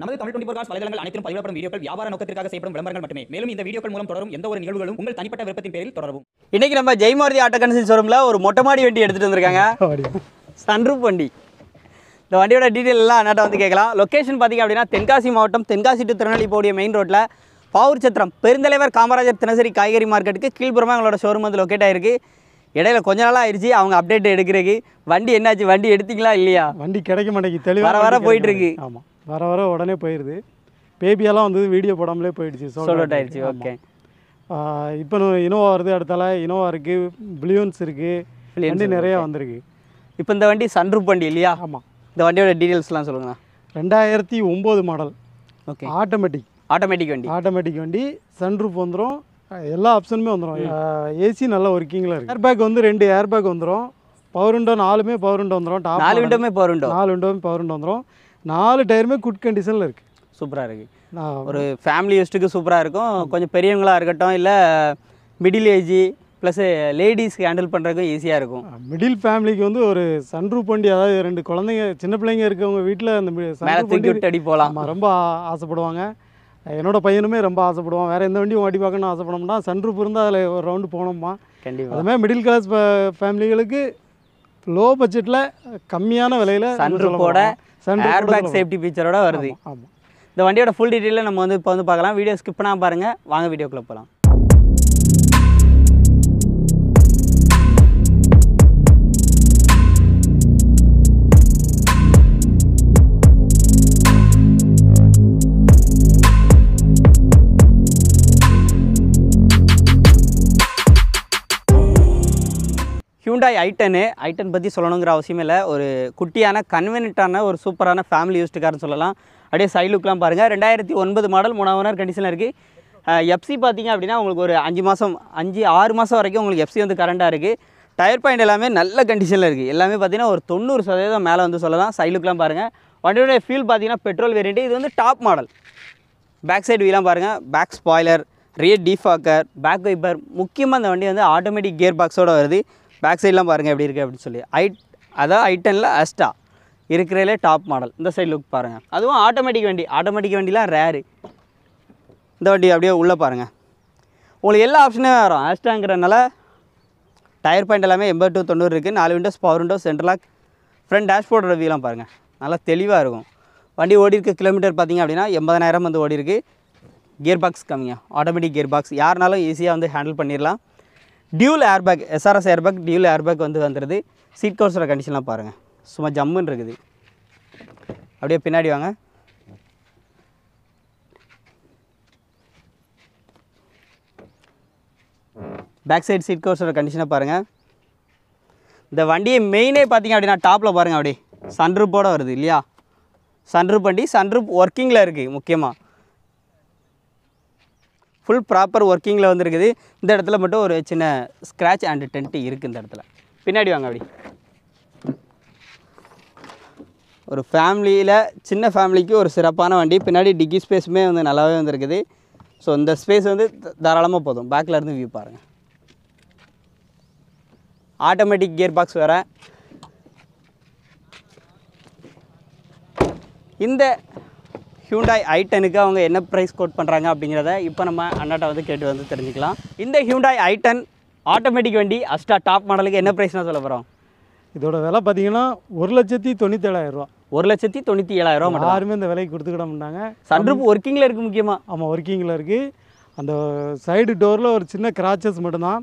நமது Tamil twenty four வலைதளங்கள் அனைத்தும் பதிவிடப்படும் வீடியோக்கள் வியாபார நோக்கத்திற்காக செய்யப்படும் விளம்பரங்கள் மட்டுமே மேலும் இந்த வீடியோக்கள் மூலம் தொடரும் எந்த ஒரு நிகழ்வுகளும் உங்கள் தனிப்பட்ட விருப்பத்தின் பேரில் தொடரும் இன்னைக்கு நம்ம ஜெய்மாரதி ஆட்டோ கன்சன் ஷோரூம்ல ஒரு மொட்டை மாடி வண்டி எடுத்துட்டு வந்திருக்காங்க சன்ரூப் வண்டி இந்த வண்டியோட டீட்டெயில் எல்லாம் அண்ணாட்ட வந்து கேட்கலாம் லொக்கேஷன் பார்த்திங்க அப்படின்னா தென்காசி மாவட்டம் தென்காசி டு திருநெல்வேலி போடிய மெயின் ரோட்டில் பாவூர் சத்திரம் பெருந்தலைவர் காமராஜர் தினசரி காய்கறி மார்க்கெட்டுக்கு கீழ்புறமாக எங்களோட ஷோரூம் வந்து லொக்கேட் ஆயிருக்கு இடையில கொஞ்ச நாளாக ஆயிடுச்சு அவங்க அப்டேட் எடுக்கிறதுக்கு வண்டி என்னாச்சு வண்டி எடுத்தீங்களா இல்லையா வண்டி கிடைக்க மாட்டேங்குது தெளிவாக வர வர போயிட்டு இருக்கு ஆமாம் வர வர உடனே போயிடுது பேபியெல்லாம் வந்து வீடியோ போடாமலே போயிடுச்சு சோல்ட் அவுட் ஆயிடுச்சு ஓகே இப்போ இனோவா வருது அடுத்தால இனோவா இருக்குது பிளியூன்ஸ் இருக்குது வண்டி நிறையா வந்திருக்கு இப்போ இந்த வண்டி சன்ரூப் வண்டி இல்லையா ஆமாம் இந்த வண்டியோட டீட்டெயில்ஸ்லாம் சொல்லுங்கள் ரெண்டாயிரத்தி ஒம்பது மாடல் ஓகே ஆட்டோமேட்டிக் ஆட்டோமேட்டிக் வண்டி ஆட்டோமேட்டிக் வண்டி சன்ரூப் வந்துடும் எல்லா ஆப்ஷனுமே வந்துடும் ஏசி நல்லா ஒர்க்கிங்கில் இருக்குது ஏர் பேக் வந்து ரெண்டு ஏர் பேக் வந்துடும் பவர் விண்டோ நாலுமே பவர் விண்டோ வந்துடும் நாலு விண்டோமே பவர் விண்டோ நாலு விண்டோமே பவர் விண்டோ வந்துடும் நாலு டயருமே குட் கண்டிஷனில் இருக்குது சூப்பராக இருக்குது ஒரு ஃபேமிலி யூஸ்ட்டுக்கு சூப்பராக இருக்கும் கொஞ்சம் பெரியவங்களாக இருக்கட்டும் இல்லை மிடில் ஏஜி ப்ளஸ் லேடிஸ்க்கு ஹேண்டில் பண்ணுறதுக்கும் ஈஸியாக இருக்கும் மிடில் ஃபேமிலிக்கு வந்து ஒரு சன்ரூப் வண்டி அதாவது ரெண்டு குழந்தைங்க சின்ன பிள்ளைங்க இருக்கவங்க வீட்டில் அந்த விட்டு அடி போகலாம் ரொம்ப ஆசைப்படுவாங்க என்னோடய பையனுமே ரொம்ப ஆசைப்படுவான் வேறு எந்த வண்டியும் அடி பார்க்கணும்னு ஆசைப்படோம்னா சன்ரூப் இருந்தால் அதில் ஒரு ரவுண்டு போனோம்மா கண்டிப்பாக அதுமாதிரி மிடில் கிளாஸ் ஃபேமிலிகளுக்கு லோ பட்ஜெட்டில் கம்மியான விலையில் சன்ரூப்போட ஏர் பேக் சேஃப்டி ஃபீச்சரோட வருது ஆமாம் இந்த வண்டியோட ஃபுல் டீட்டெயிலில் நம்ம வந்து இப்போ வந்து பார்க்கலாம் வீடியோ ஸ்கிப் பண்ணால் பாருங்கள் வாங்க வீடியோக்குள்ளே போகலாம் ஹியூண்டாய் ஐட்டனு ஐட்டன் பற்றி சொல்லணுங்கிற அவசியமே இல்லை ஒரு குட்டியான கன்வெனிட்டான ஒரு சூப்பரான ஃபேமிலி யூஸ்டுக்காரன் சொல்லலாம் அப்படியே சைலுக்கெலாம் பாருங்கள் ரெண்டாயிரத்தி ஒன்பது மாடல் மூணாவது நேரம் கண்டிஷனில் இருக்குது எஃப்சி பார்த்திங்க அப்படின்னா உங்களுக்கு ஒரு அஞ்சு மாதம் அஞ்சு ஆறு மாதம் வரைக்கும் உங்களுக்கு எஃப்சி வந்து கரண்டாக இருக்குது டயர் பாயிண்ட் எல்லாமே நல்ல கண்டிஷனில் இருக்குது எல்லாமே பார்த்திங்கன்னா ஒரு தொண்ணூறு சதவீதம் மேலே வந்து சொல்லலாம் சைலுக்கெலாம் பாருங்கள் வண்டியோடைய ஃபீல் பார்த்திங்கன்னா பெட்ரோல் வேரியண்ட்டு இது வந்து டாப் மாடல் பேக் சைடு வீலாம் பாருங்கள் back spoiler rear defogger back wiper முக்கியமாக அந்த வண்டி வந்து ஆட்டோமேட்டிக் கியர் பாக்ஸோடு வருது பேக் சைட்லாம் பாருங்கள் எப்படி இருக்குது அப்படின்னு சொல்லி ஐ அதான் ஐ டெனில் அஸ்டா இருக்கிறதுலே டாப் மாடல் இந்த சைடு லுக் பாருங்கள் அதுவும் ஆட்டோமேட்டிக் வண்டி ஆட்டோமேட்டிக் வண்டிலாம் ரேரு இந்த வண்டி அப்படியே உள்ளே பாருங்கள் உங்களுக்கு எல்லா ஆப்ஷனும் வரும் அஸ்டாங்கிறதுனால டயர் பாயிண்ட் எல்லாமே எண்பது டூ தொண்ணூறு இருக்குது நாலு windows power windows central lock front dashboard வியூலாம் பாருங்கள் நல்லா தெளிவாக இருக்கும் வண்டி ஓடி இருக்க கிலோமீட்டர் பார்த்திங்க அப்படின்னா எண்பதாயிரம் வந்து ஓடி இருக்குது கியர் பாக்ஸ் கம்மியாக ஆட்டோமேட்டிக் கியர் பாக்ஸ் யாருனாலும் ஈஸியாக வந்து ஹேண்டில் பண்ணிடலாம் dual airbag SRS airbag dual airbag வந்து வந்துடுது சீட் கவர்ஸோட கண்டிஷன்லாம் பாருங்கள் சும்மா ஜம்முன்னு இருக்குது அப்படியே பின்னாடி வாங்க பேக் சைடு சீட் கவர்ஸோட கண்டிஷனை பாருங்கள் இந்த வண்டியை மெயினே பார்த்திங்க அப்படின்னா டாப்பில் பாருங்கள் அப்படி சன்ரூப்போடு வருது இல்லையா சன்ரூப் வண்டி சன்ரூப் ஒர்க்கிங்கில் இருக்குது முக்கியமாக ஃபுல் ப்ராப்பர் ஒர்க்கிங்கில் வந்துருக்குது இந்த இடத்துல மட்டும் ஒரு சின்ன ஸ்க்ராட்ச் அண்டு டென்ட்டு இருக்குது இந்த இடத்துல பின்னாடி வாங்க அப்படி ஒரு ஃபேமிலியில் சின்ன ஃபேமிலிக்கு ஒரு சிறப்பான வண்டி பின்னாடி டிக்கி ஸ்பேஸுமே வந்து நல்லாவே வந்துருக்குது ஸோ இந்த ஸ்பேஸ் வந்து தாராளமாக போதும் பேக்கில் இருந்து வியூ பாருங்கள் ஆட்டோமேட்டிக் கியர் பாக்ஸ் வேறு இந்த ஹியூண்டாய் ஐ டெனுக்கு அவங்க என்ன ப்ரைஸ் கோட் பண்ணுறாங்க அப்படிங்கிறத இப்போ நம்ம அண்ணாட்ட வந்து கேட்டு வந்து தெரிஞ்சுக்கலாம் இந்த ஹியூண்டாய் ஐ டென் ஆட்டோமேட்டிக் வண்டி அஸ்டா டாப் மாடலுக்கு என்ன ப்ரைஸ்னா சொல்ல போகிறோம் இதோட விலை பார்த்தீங்கன்னா ஒரு லட்சத்தி ரூபா ஒரு லட்சத்தி தொண்ணூற்றி ஏழாயிரம் ரூபா யாருமே இந்த விலைக்கு கொடுத்துக்கிட மாட்டாங்க சன்ரூப் ஒர்க்கிங்கில் இருக்குது முக்கியமாக ஆமாம் ஒர்க்கிங்கில் இருக்குது அந்த சைடு டோரில் ஒரு சின்ன கிராச்சஸ் மட்டும்தான்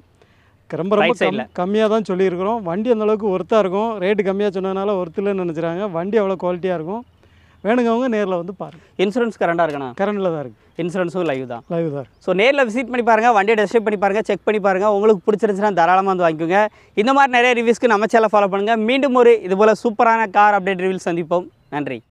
ரொம்ப ரொம்ப கம்மியாக தான் சொல்லியிருக்கிறோம் வண்டி அந்தளவுக்கு ஒர்த்தாக இருக்கும் ரேட்டு கம்மியாக சொன்னதுனால ஒர்த்தில் நினச்சிருக்காங்க வண்டி அவ்வளோ குவாலிட்டியாக இருக்கும் வேணுங்கவங்க நேரில் வந்து பாருங்கள் இன்சூரன்ஸ் கரண்டாக இருக்கணும் கரண்டில் தான் இருக்குது இன்சூரன்ஸும் லைவ் தான் லைவ் தான் ஸோ நேரில் விசிட் பண்ணி பாருங்கள் வண்டியை டெஸ்ட் பண்ணி பாருங்கள் செக் பண்ணி பாருங்கள் உங்களுக்கு பிடிச்சிருந்துச்சுன்னா தாராளமாக வந்து வாங்கிக்கோங்க இந்த மாதிரி நிறைய ரிவ்யூஸ்க்கு நம்ம சேனலை ஃபாலோ பண்ணுங்கள் மீண்டும் ஒரு இதுபோல் சூப்பரான கார் அப்டேட் ரிவ்யூஸ் சந்திப்போம் நன்றி